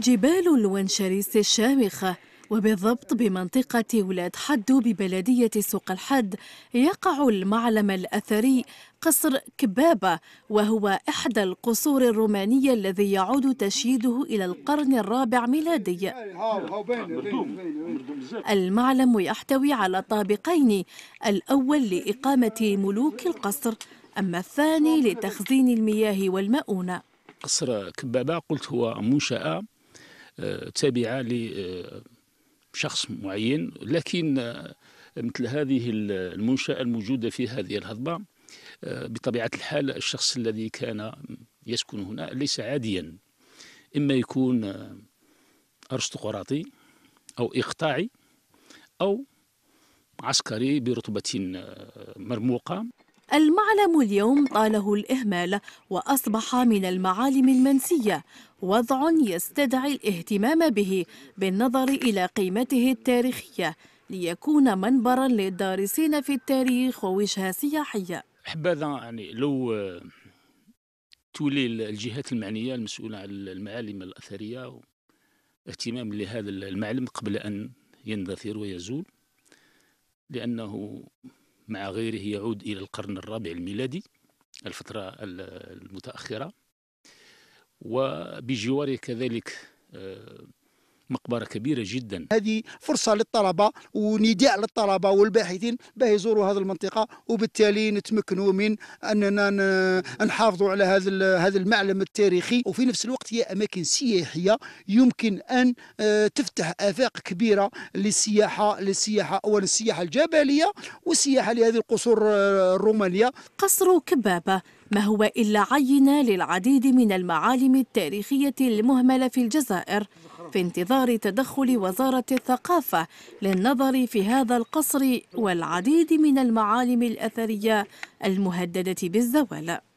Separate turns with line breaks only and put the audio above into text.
جبال الونشريس الشامخة وبالضبط بمنطقة ولاد حدو ببلدية سوق الحد يقع المعلم الأثري قصر كبابة وهو إحدى القصور الرومانية الذي يعود تشييده إلى القرن الرابع ميلادي المعلم يحتوي على طابقين الأول لإقامة ملوك القصر أما الثاني لتخزين المياه والمؤونة
قصر كبابة قلت هو منشأة تابعة لشخص آه، معين لكن آه، مثل هذه المنشأة الموجودة في هذه الهضبة آه، بطبيعة الحال الشخص الذي كان يسكن هنا ليس عاديا إما يكون أرستقراطي أو إقطاعي أو عسكري برتبة مرموقة
المعلم اليوم طاله الإهمال وأصبح من المعالم المنسية وضع يستدعي الاهتمام به بالنظر إلى قيمته التاريخية ليكون منبرا للدارسين في التاريخ ووجهة سياحية
حبذا يعني لو آه، تولي الجهات المعنية المسؤولة عن المعالم الأثرية اهتمام لهذا المعلم قبل أن يندثر ويزول لأنه مع غيره يعود إلى القرن الرابع الميلادي الفترة المتأخرة وبجواره كذلك آه، مقبره كبيره جدا
هذه فرصه للطلبه ونداء للطلبه والباحثين باه يزوروا هذه المنطقه وبالتالي نتمكنوا من اننا نحافظوا على هذا هذا المعلم التاريخي وفي نفس الوقت هي اماكن سياحيه يمكن ان آه، تفتح افاق كبيره للسياحه للسياحه اولا السياحه الجبليه والسياحه لهذه القصور آه، الرومانيه
قصر كبابه ما هو إلا عينة للعديد من المعالم التاريخية المهملة في الجزائر في انتظار تدخل وزارة الثقافة للنظر في هذا القصر والعديد من المعالم الأثرية المهددة بالزوال